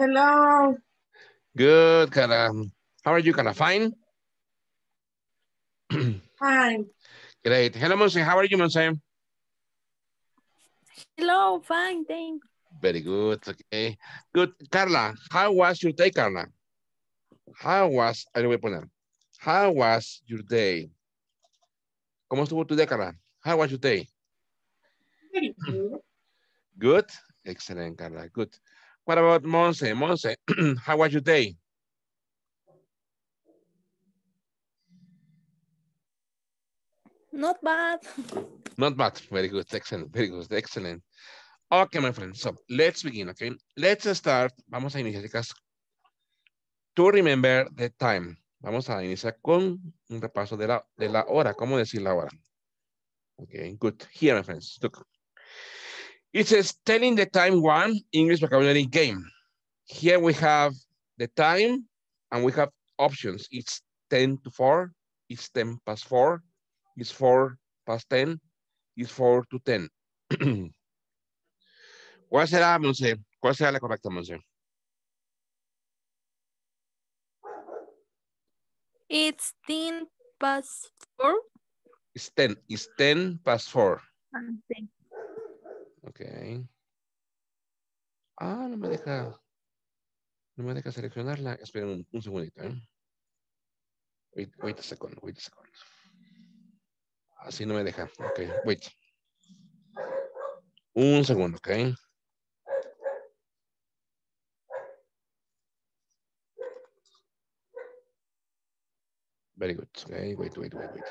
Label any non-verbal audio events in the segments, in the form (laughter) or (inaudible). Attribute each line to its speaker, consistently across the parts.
Speaker 1: Hello.
Speaker 2: Good, Cara. How are you, Cara? Fine?
Speaker 1: (clears throat) Fine.
Speaker 2: Great. Hello, Monse. How are you, Monse?
Speaker 3: Hello, fine, thanks.
Speaker 2: Very good, okay. Good. Carla, how was your day, Carla? How was, I lo voy a poner. How was your day? ¿Cómo estuvo tu día, Carla? How was your day?
Speaker 1: Very good.
Speaker 2: Good. Excellent, Carla. Good. What about Monse? Monse, (clears throat) how was your day?
Speaker 3: Not bad.
Speaker 2: Not bad. Very good. Excellent. Very good. Excellent. Okay, my friends. So let's begin, okay? Let's start. Vamos a iniciar To remember the time. Vamos a iniciar con un repaso de la, de la hora. ¿Cómo decir la hora? Okay, good. Here, my friends. Look. It says telling the time one English vocabulary game. Here we have the time and we have options. It's 10 to 4, it's 10 past 4, it's 4 past 10, it's 4 to 10. (clears throat) ¿Cuál será, Monse? ¿Cuál será la correcta, Monse?
Speaker 3: It's 10 past 4.
Speaker 2: It's 10. It's 10 past 4. Ah, Ok. Ah, no me deja. No me deja seleccionarla. Esperen un, segundito. ¿eh? Wait, wait a second, wait a second. Así no me deja. Ok, wait. Un segundo, ok. Very good. Okay, wait, wait, wait, wait.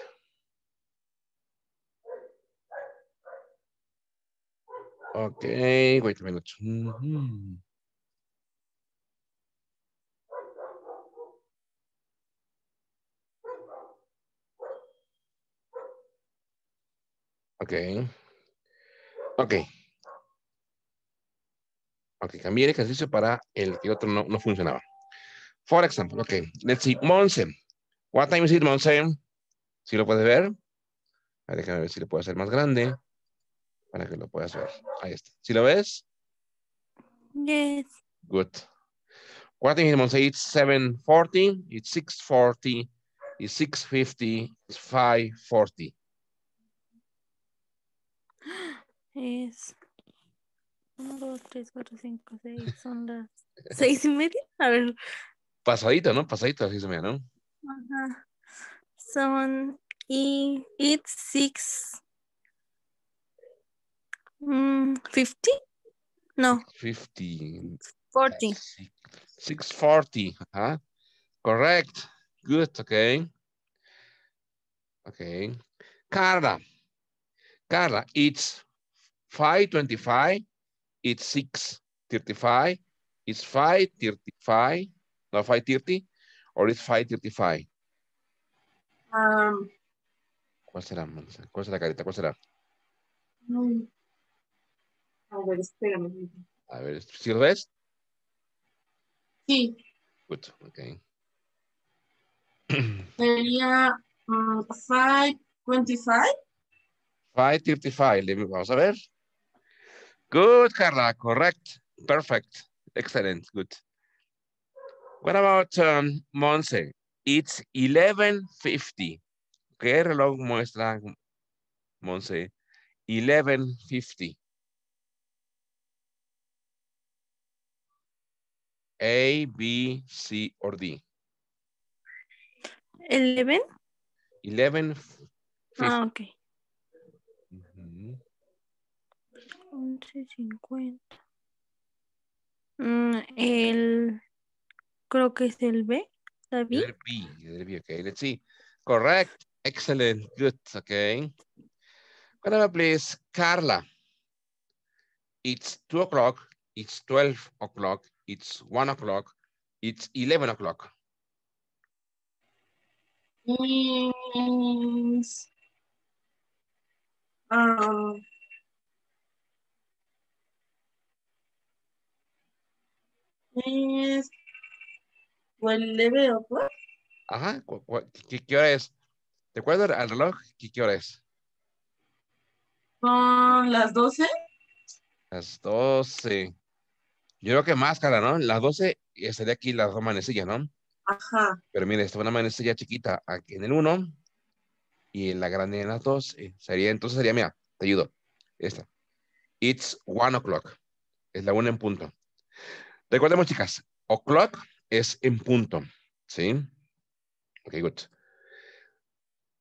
Speaker 2: Ok, wait a minute. Okay, okay, Ok. Ok. Ok, cambié el ejercicio para el que otro no, no funcionaba. For example, ok, let's see, Monse. What time is it, Monse? Si lo puedes ver? Déjame ver si lo puedo hacer más grande para que lo puedas ver. Ahí está. ¿Sí lo ves? Yes. Good. What in Hillman say it's 7.40, it's 6.40, it's 6.50, it's 5.40.
Speaker 3: Es 1, 2, 3, 4, 5, 6, son las 6 y media. A ver.
Speaker 2: Pasadito, ¿no? Pasadito Así se ¿no?
Speaker 3: Ajá. Son, y it's
Speaker 2: 6. Mm, 50? No. 50. 40. 640, huh? Correct. Good, okay. Okay. Carla. Carla, it's 525, it's 635, it's 535, not 530, or it's 535? Um, ¿Cuál será, Monza? ¿Cuál será, Carita? ¿Cuál será?
Speaker 1: Mm, a ver, espérame.
Speaker 2: A ver, ¿sí lo ves? Sí. Good, ok. (clears throat)
Speaker 1: Sería um, 525.
Speaker 2: 535, vamos a ver. Good, Carla, correct. Perfect. Excellent, good. What about um, Monse? It's 11.50. ¿Qué reloj muestra Monse? 11.50. A, B, C, or D? 11? 11.
Speaker 3: Ah, ok. Mm-hmm. Once -huh. 11.50. Mm, el, creo que es el B,
Speaker 1: la B. El
Speaker 2: B, el B, okay. Let's see. Correct. Excellent. Good. Okay. Whatever, please. Carla. It's two o'clock. It's 12 o'clock it's one o'clock, it's 11 o'clock.
Speaker 1: Means, um, means 11 o'clock.
Speaker 2: Ajá, ¿Qué, ¿qué hora es? ¿Te acuerdas al reloj? ¿Qué, ¿Qué hora es?
Speaker 1: Son las 12.
Speaker 2: Las 12. Yo creo que máscara, ¿no? Las 12 estaría aquí las dos manecillas, ¿no? Ajá. Pero mire, esta es una manecilla chiquita aquí en el 1 y en la grande en las 2. Sería, entonces sería, mira, te ayudo. Esta. It's one o'clock. Es la una en punto. Recordemos, chicas, o'clock es en punto. ¿Sí? Ok, good.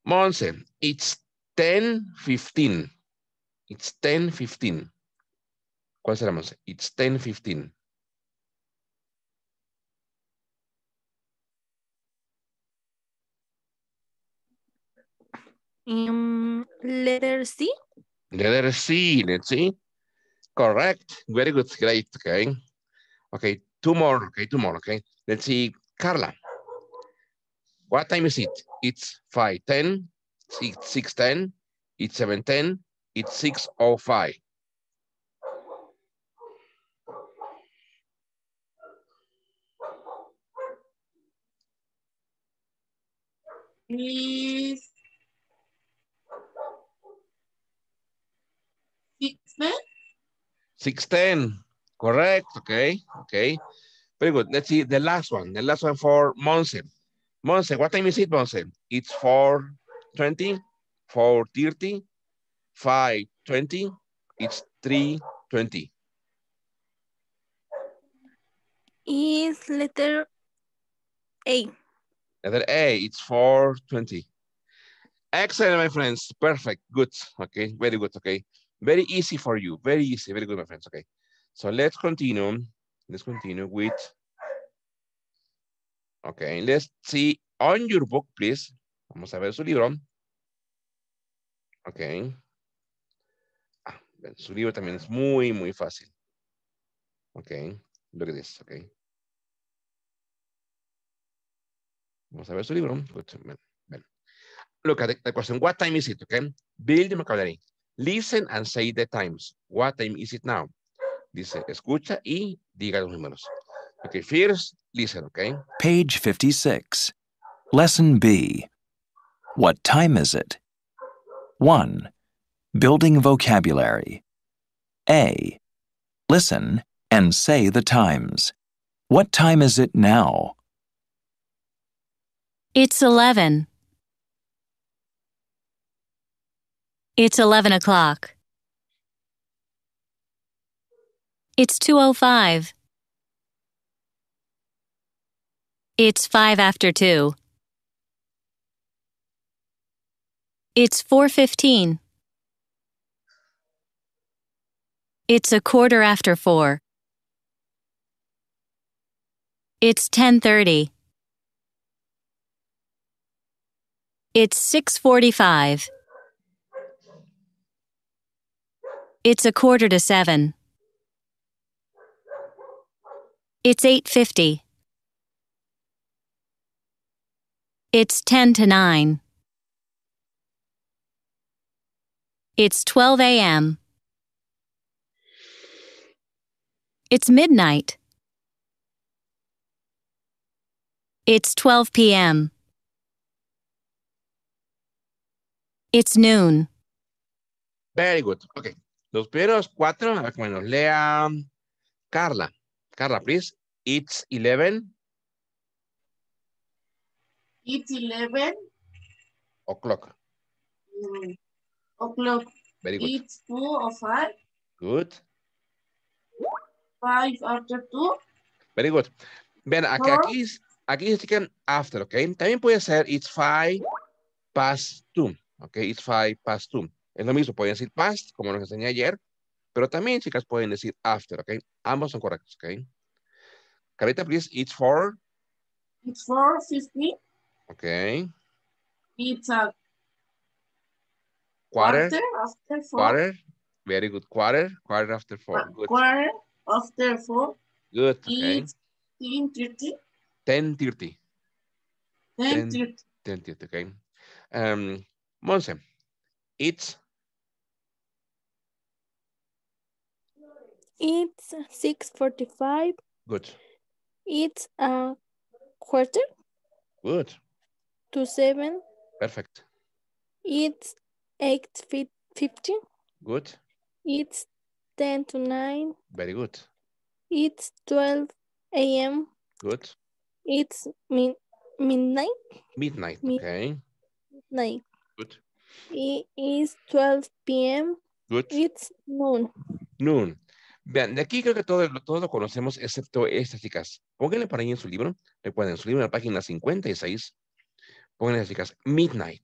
Speaker 2: Monse, it's 10.15. It's 10.15. ¿Cuál será, Monse? It's 10.15.
Speaker 1: Um,
Speaker 3: mm, letter C.
Speaker 2: Letter C, let's see. Correct. Very good. Great. Okay. Okay. Two more. Okay. Two more. Okay. Let's see. Carla. What time is it? It's 5.10, 6.10, it's 7.10, it's 6.05.
Speaker 1: is sixteen.
Speaker 2: Sixteen, correct. Okay, okay. Very good. Let's see the last one. The last one for Monse. Monse, what time is it, Monse? It's 4.20, 4.30, 5.20, it's 3.20.
Speaker 3: Is letter A.
Speaker 2: Letter A, it's 420. Excellent, my friends. Perfect. Good. Okay. Very good. Okay. Very easy for you. Very easy. Very good, my friends. Okay. So let's continue. Let's continue with. Okay. Let's see on your book, please. Vamos a ver su libro. Okay. Ah, su libro también es muy, muy fácil. Okay. Look at this. Okay. Vamos a ver su libro. Look at the, the question. What time is it? Okay. Build the vocabulary. Listen and say the times. What time is it now? Dice, escucha y diga los números. Okay, first, listen, okay?
Speaker 4: Page 56. Lesson B. What time is it? 1. Building vocabulary. A. Listen and say the times. What time is it now?
Speaker 5: It's 11. It's 11 o'clock. It's 2.05. It's 5 after 2. It's 4.15. It's a quarter after 4. It's 10.30. It's 6:45. It's a quarter to 7. It's 8:50. It's 10 to 9. It's 12 a.m. It's midnight. It's 12 p.m. It's noon.
Speaker 2: Very good. Ok. Los primeros cuatro, a ver que me lea Carla. Carla, please. It's 11.
Speaker 1: It's 11. O'clock. Mm. O'clock. Very good. It's 2 or 5. Good. 5 after 2.
Speaker 2: Very good. Vean, aquí, aquí, aquí se after, ¿ok? También puede ser it's 5 past 2. Ok, it's five past two. Es lo mismo, pueden decir past, como nos enseñé ayer, pero también, chicas, pueden decir after, ok. Ambos son correctos, ok. Carita, please, it's four. It's four fifty. Ok. It's a quarter.
Speaker 1: after four.
Speaker 2: Very good. Quarter. Quarter after four. Good. Quarter
Speaker 1: after four.
Speaker 2: Good. It's
Speaker 1: Ten thirty. Ten
Speaker 2: thirty, okay. Um, Monse, it's
Speaker 1: It's
Speaker 3: 6.45. Good. It's a quarter. Good. To seven. Perfect. It's 8.50. Good. It's 10 to 9. Very good. It's 12 a.m. Good. It's min midnight.
Speaker 2: Midnight, Mid okay.
Speaker 3: Night. Good. It is 12 p.m. It's noon.
Speaker 2: Noon. Vean, de aquí creo que todos todo lo conocemos excepto estas chicas. Pónganle para ahí en su libro. Recuerden, su libro en la página 56. Pónganle, chicas, midnight.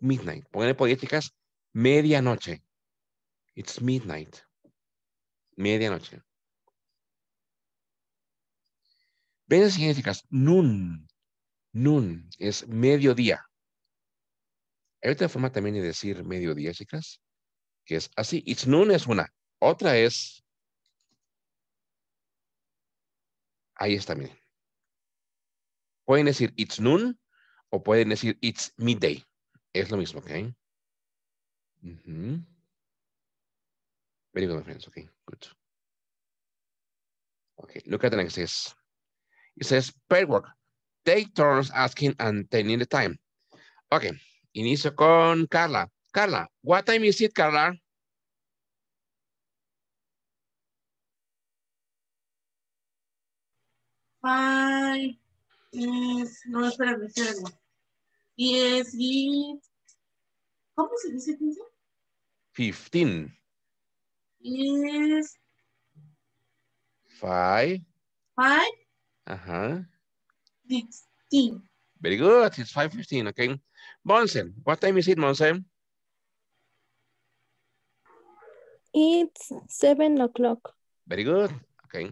Speaker 2: Midnight. Pónganle por ahí, chicas, medianoche. It's midnight. Medianoche. Ven las chicas. Noon. Noon es mediodía. Hay otra forma también de decir día, chicas, que es así. It's noon es una. Otra es. Ahí está, miren. Pueden decir it's noon o pueden decir it's midday. Es lo mismo, ¿ok? Uh -huh. Very good, my friends. Okay, good. Okay, look at the next. It says work. Take turns asking and telling the time. Okay, Inicia con Carla. Carla. What time is it, Carla?
Speaker 1: 5
Speaker 2: is
Speaker 1: ¿Cómo se dice 15?
Speaker 2: 15.
Speaker 1: Is
Speaker 2: 5 5. Ajá. 15. Very good. It's 5:15, okay? Monsen, what time is it, Monsen?
Speaker 3: It's seven o'clock.
Speaker 2: Very good. Okay.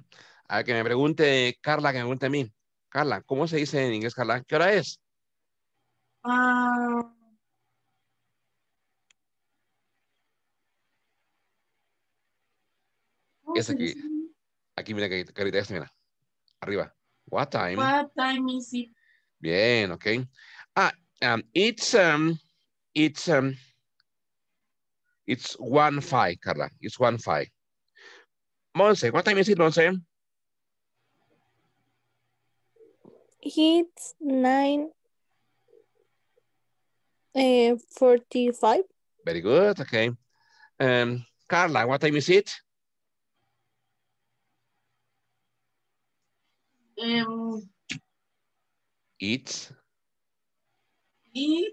Speaker 2: A que me pregunte Carla, que me pregunte a mí. Carla, ¿cómo se dice en inglés, Carla? ¿Qué hora es?
Speaker 1: Uh,
Speaker 2: es aquí. Aquí, mira, carita esta, mira. Arriba. What time? What
Speaker 1: time is it?
Speaker 2: Bien, ok. Ah, Um, it's um, it's um, it's one five, Carla. It's one five. Monse, what time is it, Monse?
Speaker 3: It's nine uh, forty-five.
Speaker 2: Very good. Okay. Um, Carla, what time is it?
Speaker 1: Um. It's y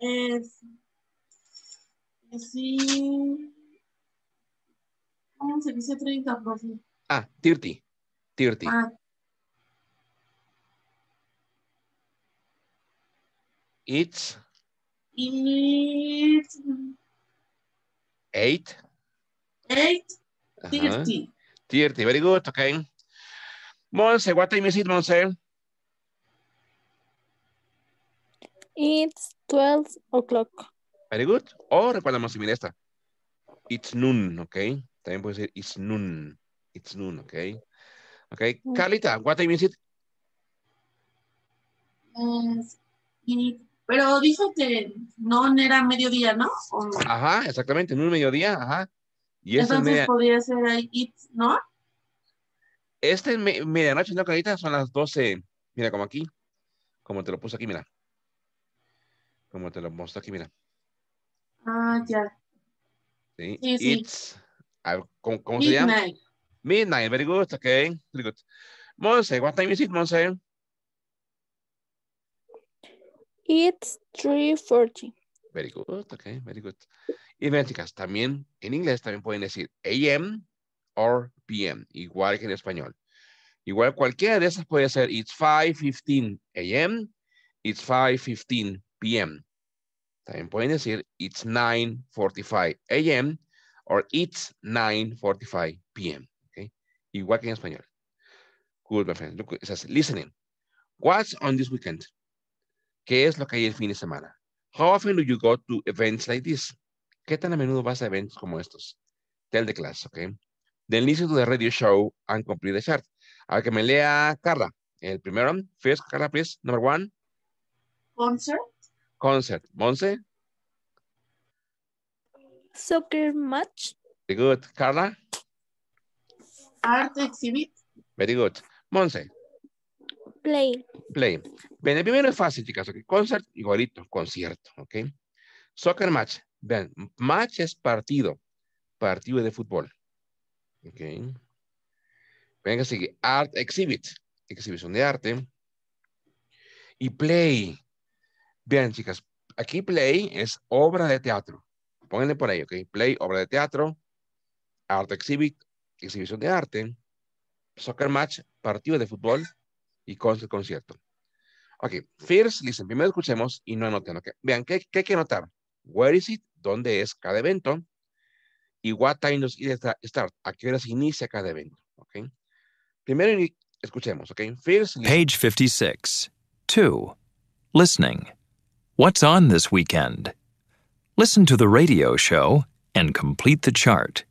Speaker 1: es ¿Cómo se dice
Speaker 2: Ah, Tirti. Tirti. Ah. It's.
Speaker 1: Eight. Eight.
Speaker 2: Thirty. Very good. Okay. Monse, what time is it, Monse?
Speaker 3: It's 12 o'clock.
Speaker 2: Very good. O más si mira esta. It's noon, ¿ok? También puede decir it's noon. It's noon, ¿ok? Ok. Mm. Carlita, what time is it?
Speaker 1: pero dijo que no era mediodía, ¿no?
Speaker 2: Ajá, exactamente, no es mediodía, ajá. Y este Entonces podría
Speaker 1: ser ahí, it's, ¿no?
Speaker 2: Este es medianoche, ¿no, Carlita? Son las 12, mira, como aquí. Como te lo puse aquí, mira. Como te lo muestro aquí, mira.
Speaker 1: Ah, ya.
Speaker 2: Sí, It's, ¿cómo, se llama? Midnight, very good, okay, very good. Monse, what time is it, Monse?
Speaker 3: It's 3.40.
Speaker 2: Very good, okay, very good. chicas, también en inglés también pueden decir AM or PM, igual que en español. Igual cualquiera de esas puede ser it's 5.15 AM, it's 5.15 p.m. También pueden decir it's 9.45 a.m. or it's 9.45 p.m. Okay? Igual que en español. Good, my friend. Look, it listening. What's on this weekend? ¿Qué es lo que hay el fin de semana? How often do you go to events like this? ¿Qué tan a menudo vas a eventos como estos? Tell the class, okay? Then listen to the radio show and complete the chart. A que me lea Carla. El primero, first, Carla, please. Number one. Concert concert. Monse?
Speaker 3: Soccer match.
Speaker 2: Very good. Carla?
Speaker 1: Art exhibit.
Speaker 2: Very good. Monse? Play. Play. Ven, el primero es fácil, chicas. Concert, igualito, concierto, ¿ok? Soccer match. Ven. match es partido. Partido de fútbol. Ok. Venga, sigue. Art exhibit. Exhibición de arte. Y play. Bien, chicas, aquí play es obra de teatro. Pónganle por ahí, ¿ok? Play, obra de teatro, art exhibit, exhibición de arte, soccer match, partido de fútbol y concert, concierto. Ok, first, listen, primero escuchemos y no anoten, ¿ok? Vean, ¿qué, hay que anotar? Where is it? ¿Dónde es cada evento? Y what time does it start? ¿A qué hora se inicia cada evento? ¿Ok? Primero escuchemos, ¿ok? First, listen. Page
Speaker 4: 56. 2. Listening. What's on this weekend? Listen to the radio show and complete the chart.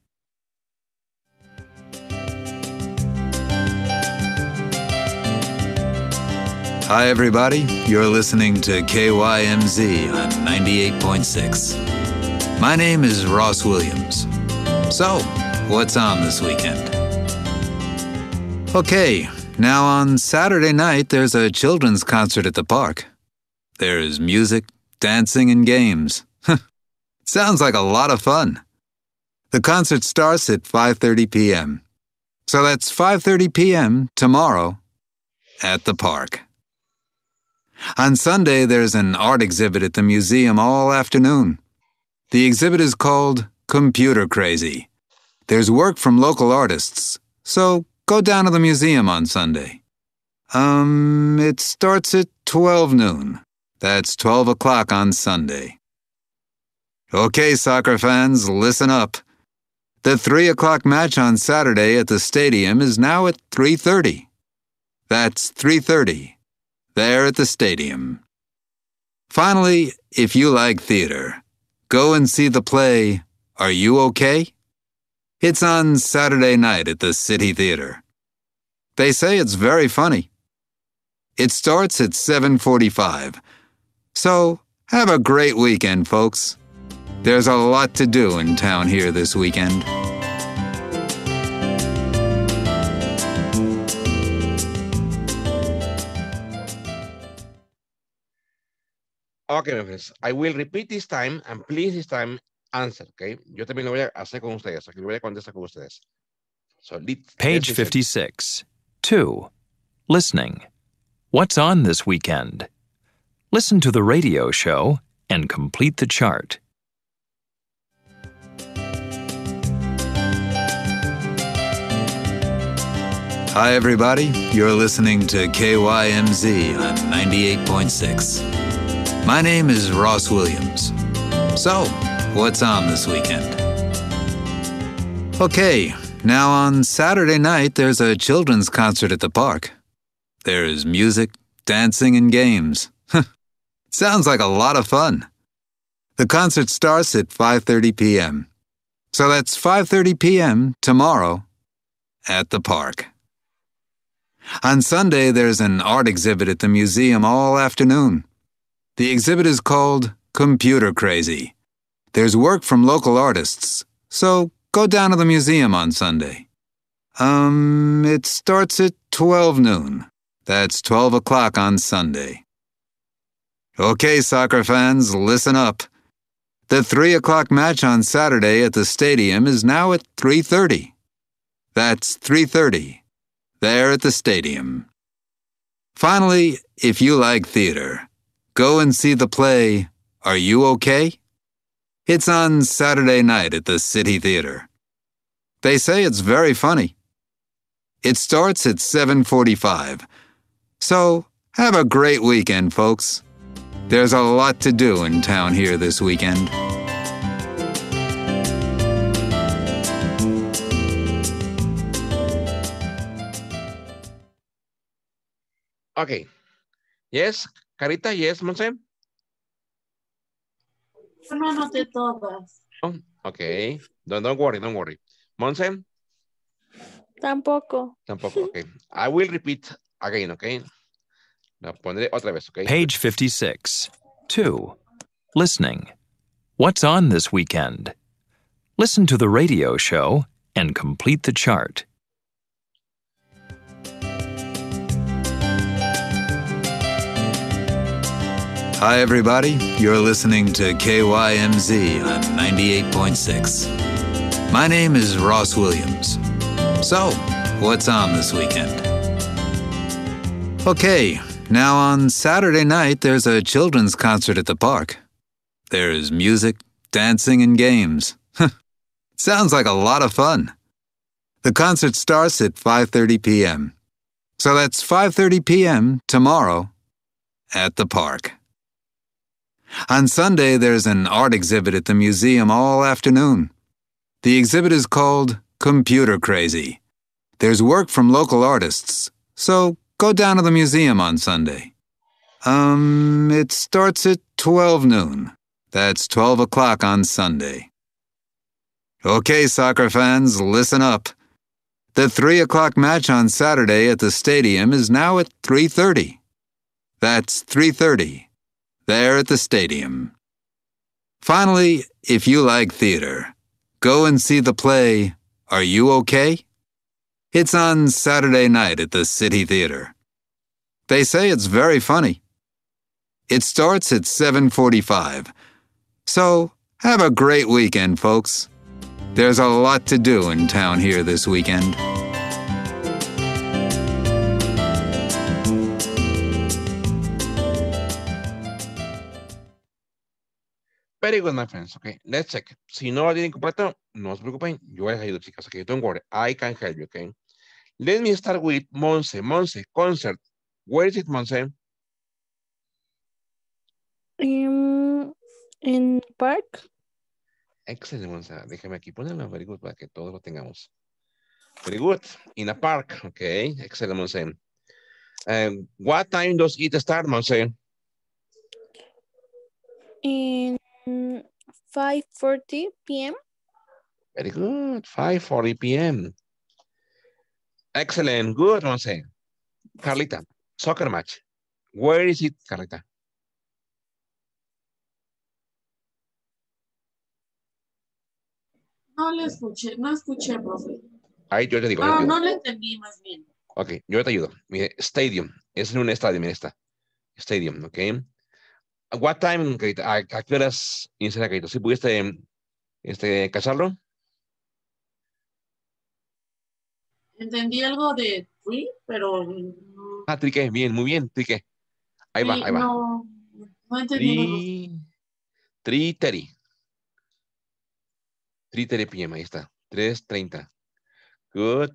Speaker 6: Hi, everybody. You're listening to KYMZ on 98.6. My name is Ross Williams. So, what's on this weekend? Okay, now on Saturday night, there's a children's concert at the park. There is music, dancing, and games. (laughs) Sounds like a lot of fun. The concert starts at 5:30 p.m. So that's 5:30 p.m. tomorrow at the park. On Sunday there's an art exhibit at the museum all afternoon. The exhibit is called Computer Crazy. There's work from local artists. So go down to the museum on Sunday. Um, it starts at 12 noon. That's 12 o'clock on Sunday. Okay, soccer fans, listen up. The 3 o'clock match on Saturday at the stadium is now at 3.30. That's 3.30. There at the stadium. Finally, if you like theater, go and see the play Are You Okay? It's on Saturday night at the City Theater. They say it's very funny. It starts at 7:45 so, have a great weekend, folks. There's a lot to do in town here this weekend.
Speaker 2: Okay, my friends, I will repeat this time and please this time answer, okay? Yo también lo voy a hacer con ustedes, aquí lo voy a contestar con ustedes. So, Page
Speaker 4: 56. 2. Listening. What's on this weekend? Listen to the radio show and complete the chart.
Speaker 6: Hi, everybody. You're listening to KYMZ on 98.6. My name is Ross Williams. So, what's on this weekend? Okay, now on Saturday night, there's a children's concert at the park. There's music, dancing, and games. Sounds like a lot of fun. The concert starts at 5:30 p.m. So that's 5:30 p.m. tomorrow at the park. On Sunday there's an art exhibit at the museum all afternoon. The exhibit is called Computer Crazy. There's work from local artists. So go down to the museum on Sunday. Um, it starts at 12 noon. That's 12 o'clock on Sunday. Okay, soccer fans, listen up. The 3 o'clock match on Saturday at the stadium is now at 3.30. That's 3.30. There at the stadium. Finally, if you like theater, go and see the play, Are You Okay? It's on Saturday night at the City Theater. They say it's very funny. It starts at 7.45. So, have a great weekend, folks. There's a lot to do in town here this weekend.
Speaker 2: Okay. Yes, Carita, yes, Monsem?
Speaker 1: No, no de todas. Oh,
Speaker 2: okay. Don't, don't worry, don't worry. Monsem? Tampoco. Tampoco, okay. I will repeat again, okay? La pondré otra vez, Page
Speaker 4: 56. 2. Listening. What's on this weekend? Listen to the radio show and complete the chart.
Speaker 6: Hi, everybody. You're listening to KYMZ on 98.6. My name is Ross Williams. So, what's on this weekend? Okay, now, on Saturday night, there's a children's concert at the park. There's music, dancing, and games. (laughs) Sounds like a lot of fun. The concert starts at 5:30 p.m. So that's 5:30 p.m. tomorrow at the park. On Sunday there's an art exhibit at the museum all afternoon. The exhibit is called Computer Crazy. There's work from local artists, so Go down to the museum on Sunday. Um, it starts at 12 noon. That's 12 o'clock on Sunday. Okay, soccer fans, listen up. The 3 o'clock match on Saturday at the stadium is now at 3.30. That's 3.30. There at the stadium. Finally, if you like theater, go and see the play Are You Okay? It's on Saturday night at the City Theater. They say it's very funny. It starts at 7:45. So, have a great weekend, folks. There's a lot to do in town here this weekend.
Speaker 2: Very good, my friends. Okay, let's check. Si no lo tienen completo, no se preocupen. Yo voy a ayudar, chicas. Okay, don't worry. I can help you, okay? Let me start with Monse. Monse, concert. Where is it, Monse?
Speaker 1: In em,
Speaker 2: in park. Excellent, Monse. Déjame aquí ponerlo. very good para que todos lo tengamos. Very good. In a park. Okay. Excellent, Monse. Um, what time does it start, Monse?
Speaker 1: In
Speaker 3: 5.40 p.m.
Speaker 2: Very good. 5.40 p.m. Excellent. Good, Monse. Carlita, soccer match. Where is it, Carlita?
Speaker 1: No le escuché, no escuché, profe.
Speaker 2: Ahí yo te digo. No, no le
Speaker 1: entendí más bien.
Speaker 2: Ok, yo te ayudo. Mire, stadium. Es en un estadio, mire esta. Stadium, ok. What time, Carita? ¿A, qué horas inicia Carita? ¿Si pudiste este, casarlo.
Speaker 1: Entendí algo de tri, pero.
Speaker 2: Ah, trique, bien, muy bien, trique. Ahí va, ahí va.
Speaker 1: No, entendí.
Speaker 2: pm, ahí está. 3.30. Good.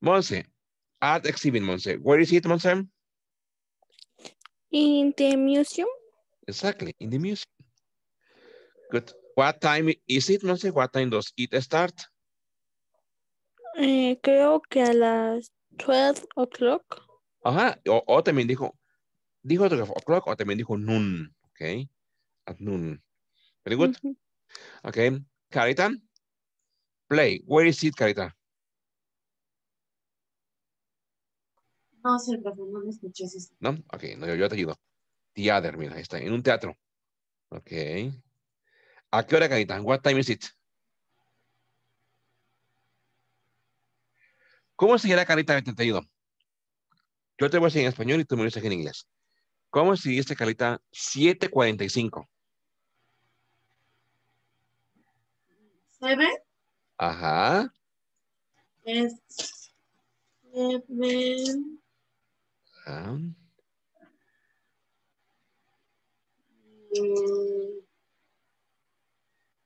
Speaker 2: Monse, art ah, exhibit, Monse. Where is it, Monse?
Speaker 3: In the museum.
Speaker 2: Exactly, in the museum. Good. What time is it, Monse? What time does it start?
Speaker 3: Eh, creo que a las 12 o'clock.
Speaker 2: Ajá, o, también dijo, dijo 12 o'clock o también dijo noon, ok. At noon. Very good. okay Ok, Carita, play. Where is it, Carita?
Speaker 1: No sé, profesor, no me escuché.
Speaker 2: No, ok, no, yo, te ayudo. Theater, mira, está en un teatro. Ok. ¿A qué hora, Carita? What time is it? ¿Cómo seguirá Carita 22? Este Yo te voy a decir en español y tú me lo dices en inglés. ¿Cómo dice Carlita 745? ¿Seven? Ajá.
Speaker 1: Es
Speaker 2: ah.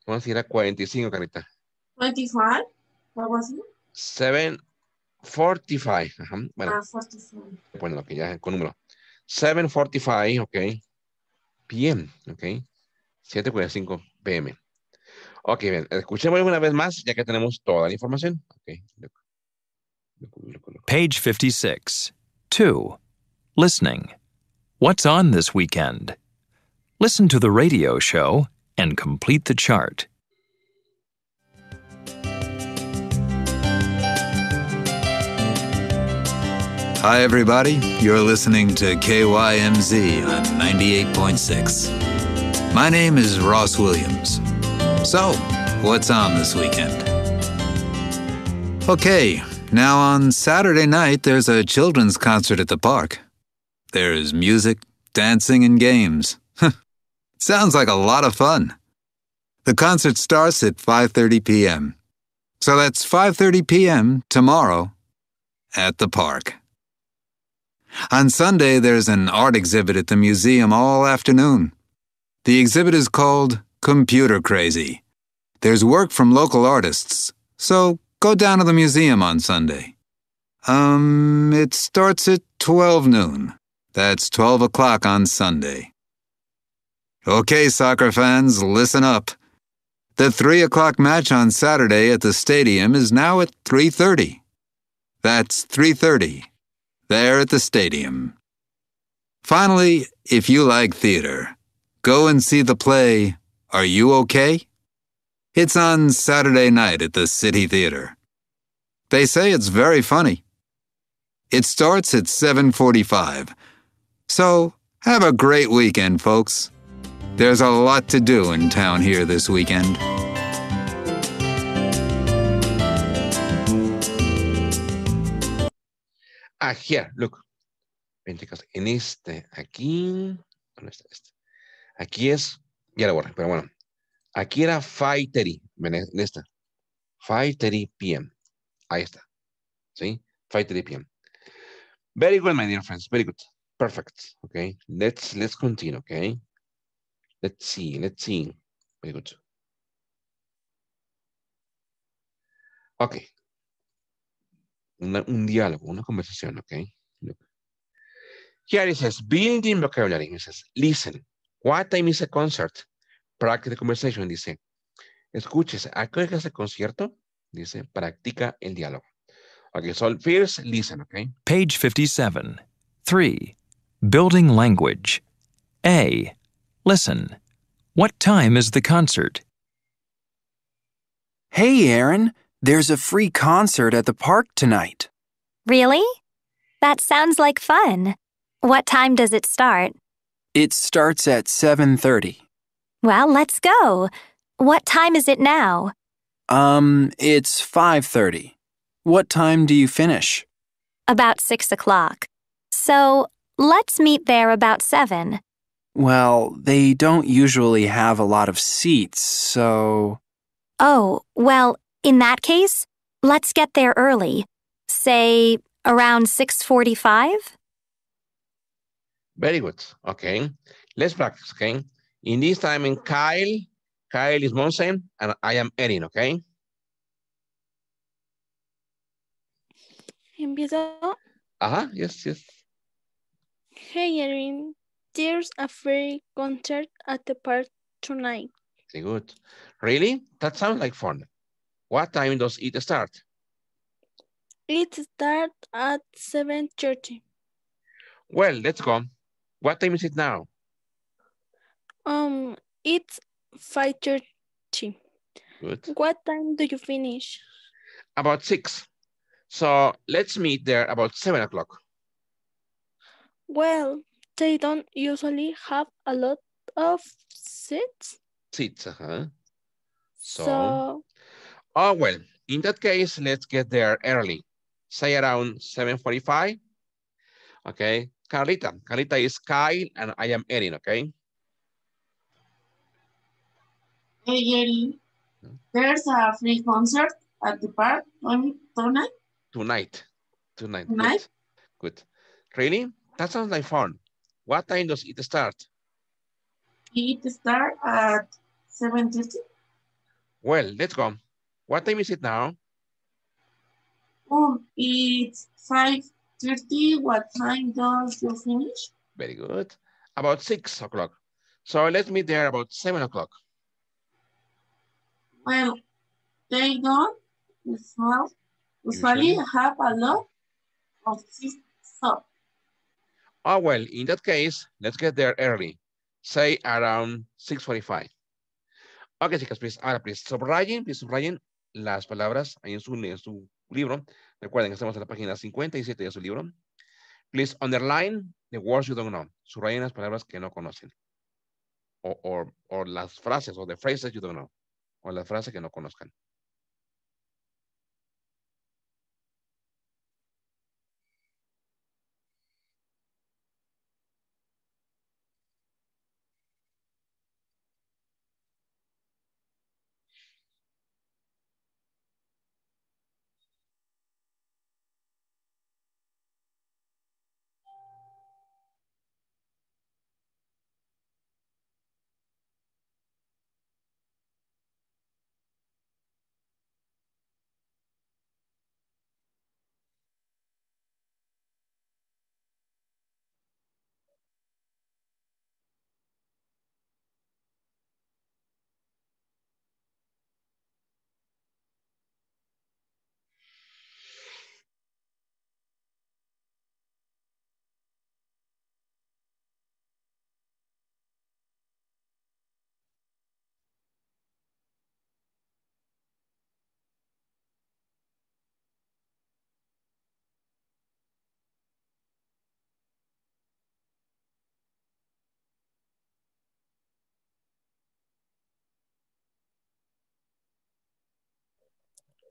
Speaker 2: ¿Cómo se dirá 45, Carita?
Speaker 1: 25, algo así.
Speaker 2: 7 45. Ajá. Bueno, ah, 45. Bueno, lo que ya con número. 7.45, ok. PM, ok. 7.45 PM. Ok, bien. Escuchemos una vez más, ya que tenemos toda la información. Okay. Page 56.
Speaker 4: 2. Listening. What's on this weekend? Listen to the radio show and complete the chart. Hi, everybody. You're
Speaker 6: listening to KYMZ on 98.6. My name is Ross Williams. So, what's on this weekend? Okay, now on Saturday night, there's a children's concert at the park. There's music, dancing, and games. (laughs) Sounds like a lot of fun. The concert starts at 5:30 p.m. So that's 5:30 p.m. tomorrow at the park. On Sunday, there's an art exhibit at the museum all afternoon. The exhibit is called Computer Crazy. There's work from local artists, so go down to the museum on Sunday. Um, it starts at 12 noon. That's 12 o'clock on Sunday. Okay, soccer fans, listen up. The 3 o'clock match on Saturday at the stadium is now at 3.30. That's 3.30 there at the stadium. Finally, if you like theater, go and see the play Are You OK? It's on Saturday night at the City Theater. They say it's very funny. It starts at 7:45. So, have a great weekend, folks. There's a lot to do in town here this weekend.
Speaker 2: Ah, here, look. en este, este aquí. Este, este. Aquí es, ya lo borré, pero bueno. Aquí era 5.30, en esta. 5.30 p.m. Ahí está. ¿Sí? 5.30 p.m. Very good, my dear friends. Very good. Perfect. Okay. Let's, let's continue, okay? Let's see. Let's see. Very good. Okay un diálogo, una conversación, ¿ok? Here it says, building vocabulary. It says, listen, what time is the concert? Practice the conversation, dice. Escuches, ¿a qué hora es el concierto? Dice, practica el diálogo. Okay, so first, listen, okay?
Speaker 4: Page 57. 3. Building language. A. Listen. What time is the concert? Hey, Aaron. There's a free concert at the park tonight.
Speaker 5: Really? That sounds like fun. What time does it start?
Speaker 4: It starts at 7:30.
Speaker 5: Well, let's go. What time is it now?
Speaker 4: Um, it's 5:30. What time do you finish?
Speaker 5: About 6 o'clock. So, let's meet there about 7.
Speaker 4: Well, they don't usually have a lot of seats, so.
Speaker 5: Oh, well, in that case, let's get there early. Say around 6:45?
Speaker 2: Very good. Okay. Let's practice, okay? In this time in Kyle, Kyle is Monse and I am Erin, okay? Empiezo. Ajá, yes, yes.
Speaker 3: Hey Erin, there's a free concert at the park tonight.
Speaker 2: Very good. Really? That sounds like fun. What time does it start?
Speaker 3: It starts at 7.30.
Speaker 2: Well, let's go. What time is it now?
Speaker 3: Um, it's 5.30. Good. What time do you finish?
Speaker 2: About 6. So let's meet there about 7 o'clock.
Speaker 3: Well, they don't usually have a lot of seats.
Speaker 2: Seats, uh-huh. So, so Oh, well, in that case, let's get there early. Say around 7.45. Okay, Carlita. Carlita is Kyle and I am Erin, okay?
Speaker 1: Hey, Erin. There's a free concert at the park tonight?
Speaker 2: Tonight. Tonight. Tonight? Good. Good. Really? That sounds like fun. What time does it start? It starts at 7.30. Well, let's go. What time is it now?
Speaker 1: Oh, it's 5.30. What time does you finish?
Speaker 2: Very good. About 6 o'clock. So let's meet there about 7 o'clock.
Speaker 1: Well, they don't usually, usually have a lot of stuff.
Speaker 2: Oh, well, in that case, let's get there early. Say around 6.45. Okay, chicas, please, ahora please, subrayen, please subrayen las palabras ahí en su, su libro. Recuerden que estamos en la página 57 de su libro. Please underline the words you don't know. Subrayen las palabras que no conocen. O, o las frases, o the phrases you don't know. O las frases que no conozcan.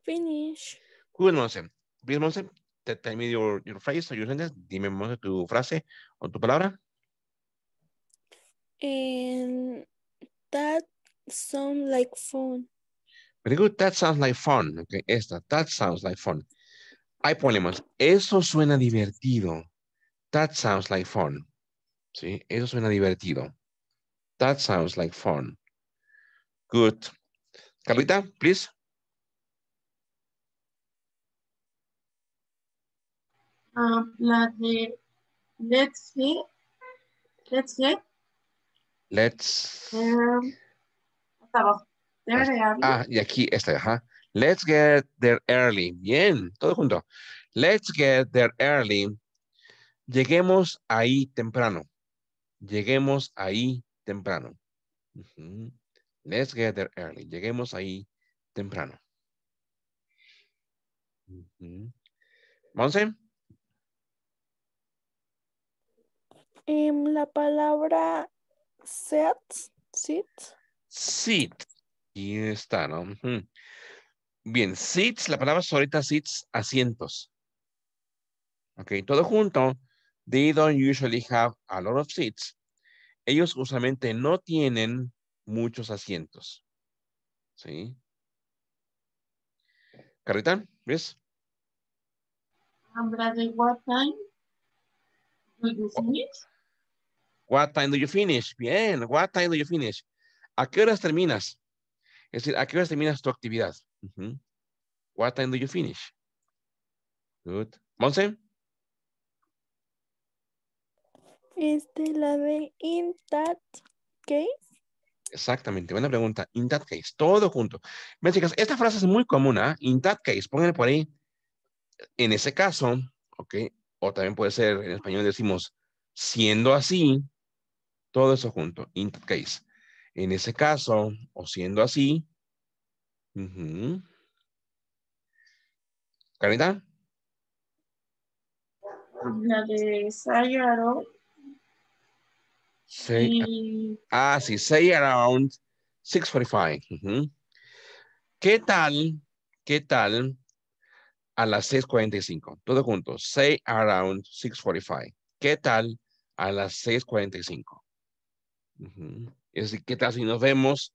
Speaker 3: finish.
Speaker 2: Good, Monse. Please, Monse, tell me your, your phrase or your sentence. Dime, Monse, tu frase o tu palabra.
Speaker 3: And that sounds like fun.
Speaker 2: Very good. That sounds like fun. Okay, esta. That sounds like fun. Hay Eso suena divertido. That sounds like fun. Sí, eso suena divertido. That sounds like fun. Good. Carlita, please.
Speaker 1: Ah, la de let's see. Let's get.
Speaker 2: Let's.
Speaker 1: Um, ah,
Speaker 2: y aquí está. Let's get there early. Bien, todo junto. Let's get there early. Lleguemos ahí temprano. Lleguemos ahí temprano. Let's get there early. Lleguemos ahí temprano. ¿Vamos, -huh. Monse.
Speaker 3: Em, la palabra seats? sit.
Speaker 2: Sit. Y está, ¿no? Bien, seats, la palabra ahorita sits asientos. Ok, todo junto. They don't usually have a lot of seats. Ellos justamente no tienen muchos asientos. ¿Sí? Carita, ¿ves?
Speaker 1: Um, de what time
Speaker 2: What time do you finish? Bien, what time do you finish? ¿A qué horas terminas? Es decir, ¿a qué horas terminas tu actividad? What time do you finish? Good. Monse?
Speaker 3: Este la de in that case?
Speaker 2: Exactamente, buena pregunta. In that case, todo junto. Miren, chicas, esta frase es muy común, ¿ah? In that case, pónganle por ahí. En ese caso, ¿ok? O también puede ser, en español decimos, siendo así, todo eso junto, in case. En ese caso, o siendo así. Uh -huh. ¿Carita?
Speaker 1: La de say around.
Speaker 2: Say, Ah, sí, say around 6.45. ¿Qué tal? ¿Qué tal? A las 6.45. Todo junto. Say around 6.45. ¿Qué tal? A las 6.45. Es decir, ¿qué tal si nos vemos?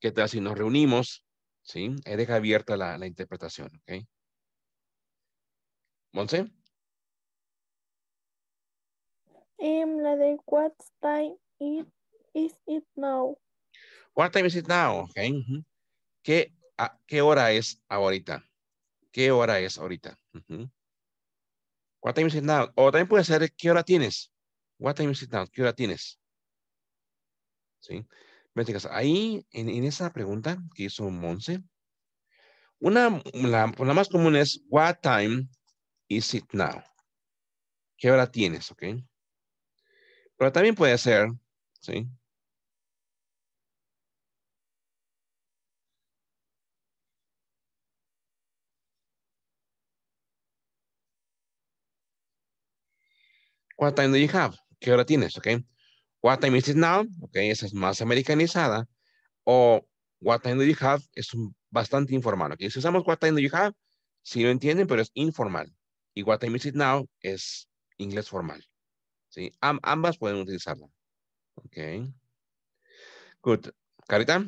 Speaker 2: ¿Qué tal si nos reunimos? ¿Sí? Ahí deja abierta la, interpretación, ¿ok? ¿Monse?
Speaker 3: Em, la de what time is it now?
Speaker 2: What time is it now? Okay. ¿Qué, ¿Qué hora es ahorita? ¿Qué hora es ahorita? What time is it now? O también puede ser, ¿qué hora tienes? What time is it now? ¿Qué hora tienes? ¿sí? ahí en, en, esa pregunta que hizo Monse, una, la, pues, la, más común es, what time is it now? ¿Qué hora tienes? ¿Ok? Pero también puede ser, ¿sí? What time do you have? ¿Qué hora tienes? ¿Ok? What time is it now? Ok, esa es más americanizada. O what time do you have? Es bastante informal. Ok, si usamos what time do you have, si lo entienden, pero es informal. Y what time is it now es inglés formal. ¿Sí? ambas pueden utilizarla. Ok. Good. Carita.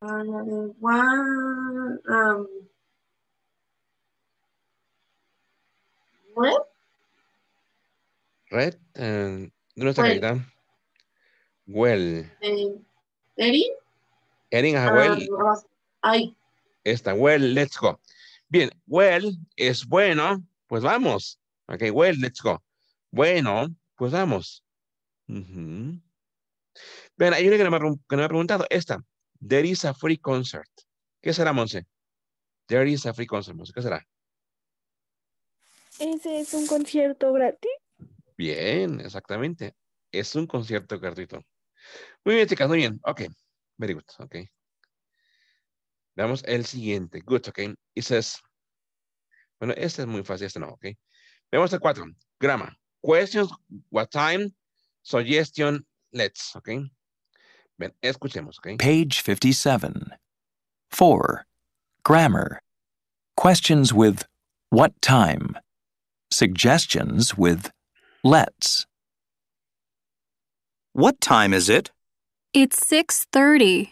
Speaker 1: Uh, one, um, what?
Speaker 2: Red, eh, ¿dónde está well. Well.
Speaker 1: Eh, Erin.
Speaker 2: Erin ah, well. Ay. Esta, well, let's go. Bien, well es bueno, pues vamos. Ok, well, let's go. Bueno, pues vamos. Ven, hay una que me, me, ha preguntado. Esta, there is a free concert. ¿Qué será, Monse? There is a free concert, Monse. ¿Qué será?
Speaker 3: Ese es un concierto gratis.
Speaker 2: Bien, exactamente. Es un concierto gratuito. Muy bien, chicas, muy bien. Ok, very good. Ok. Veamos el siguiente. Good, ok. It says, bueno, este es muy fácil, este no, ok. Vemos el cuatro. Grama. Questions, what time, suggestion, let's, ok. Bien, escuchemos, ok.
Speaker 4: Page 57. 4. Grammar. Questions with what time. Suggestions with Let's. What time is it?
Speaker 5: It's 6:30.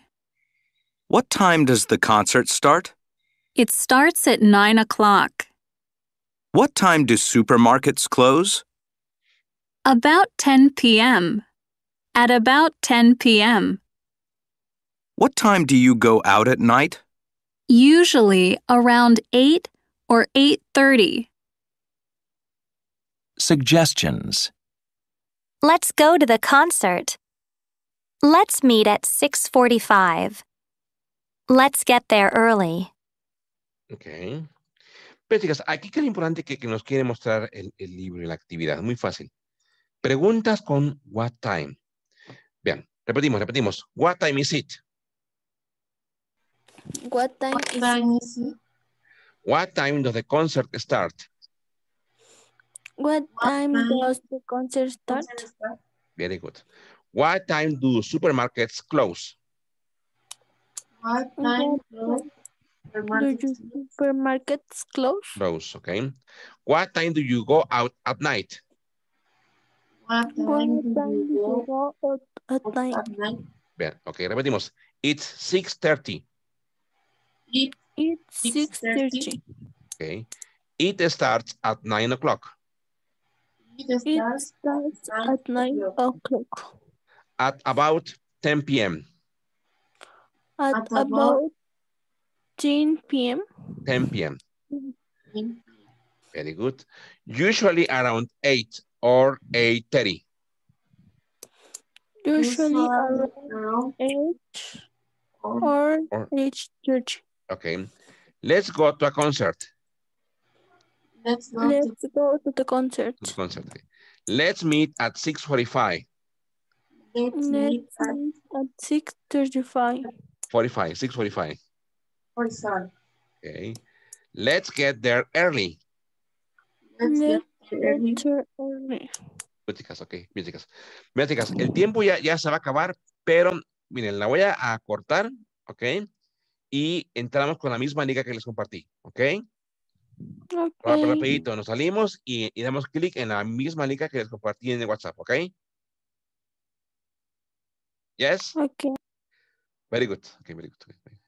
Speaker 5: What time
Speaker 4: does the concert start?
Speaker 5: It starts at 9 o'clock.
Speaker 4: What time do supermarkets close?
Speaker 5: About 10 p.m. At about 10 p.m.
Speaker 4: What time do you go out at night?
Speaker 5: Usually around 8 or 8:30.
Speaker 4: Suggestions
Speaker 5: Let's go to the concert. Let's meet at 6:45. Let's get there early.
Speaker 2: Okay. Pero chicas, aquí que es importante que, que nos quiere mostrar el, el, libro y la actividad. Muy fácil. Preguntas con what time. Bien. repetimos, repetimos. What time is it?
Speaker 3: What time, what time is, it? is it?
Speaker 2: What time does the concert start?
Speaker 3: What time does the concert start?
Speaker 2: Very good. What time do supermarkets close?
Speaker 3: What time do supermarkets close?
Speaker 2: Close, okay. What time do you go out at night?
Speaker 1: What time do you go out at night?
Speaker 2: Bien, ok, repetimos. It's 6.30.
Speaker 1: it's 6.30.
Speaker 2: Okay. It starts at 9 o'clock.
Speaker 1: It starts at 9 o'clock.
Speaker 2: At about 10 p.m.
Speaker 1: At, at about
Speaker 3: 10 p.m.
Speaker 2: 10 p.m. Very good. Usually around 8 or 8.30.
Speaker 1: Usually around 8 or 8.30.
Speaker 2: Okay. Let's go to a concert.
Speaker 1: Let's
Speaker 3: go, to, the concert.
Speaker 2: the concert. Let's meet at 6.45.
Speaker 3: Let's, meet at, 6.35.
Speaker 2: 45, 6.45. 45. Okay. Let's get there early.
Speaker 1: Let's, get there early.
Speaker 2: ok, Músicas. Músicas, el tiempo ya, ya se va a acabar, pero miren, la voy a cortar, ok, y entramos con la misma liga que les compartí, ok. Ah, pues, okay. Rapidito, nos salimos y, damos clic en la misma liga que les compartí en WhatsApp, ¿ok? Yes? Okay. Very good. very good.